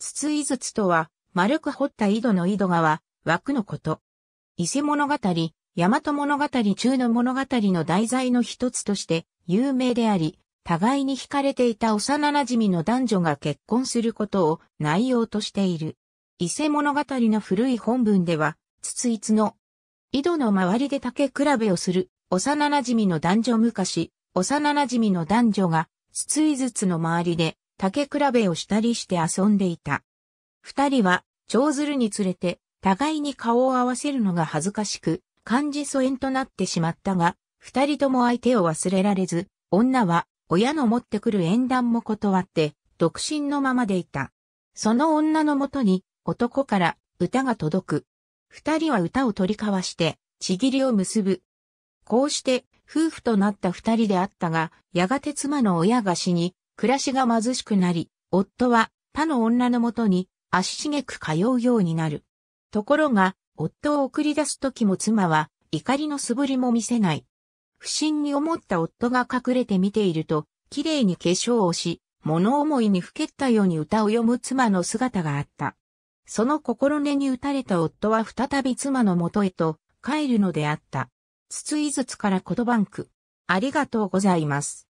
筒井筒とは、丸く掘った井戸の井戸川、枠のこと。伊勢物語、大和物語中の物語の題材の一つとして有名であり、互いに惹かれていた幼馴染の男女が結婚することを内容としている。伊勢物語の古い本文では、筒井の井戸の周りで竹比べをする幼馴染の男女昔、幼馴染の男女が筒井筒の周りで竹比べをしたりして遊んでいた。二人は、長ずるにつれて、互いに顔を合わせるのが恥ずかしく、漢字疎遠となってしまったが、二人とも相手を忘れられず、女は、親の持ってくる縁談も断って、独身のままでいた。その女のもとに、男から歌が届く。二人は歌を取り交わして、ちぎりを結ぶ。こうして、夫婦となった二人であったが、やがて妻の親が死に、暮らしが貧しくなり、夫は他の女のもとに足しげく通うようになる。ところが、夫を送り出す時も妻は怒りの素振りも見せない。不審に思った夫が隠れて見ていると、綺麗に化粧をし、物思いにふけったように歌を読む妻の姿があった。その心根に打たれた夫は再び妻のもとへと帰るのであった。つついずつから言葉んく。ありがとうございます。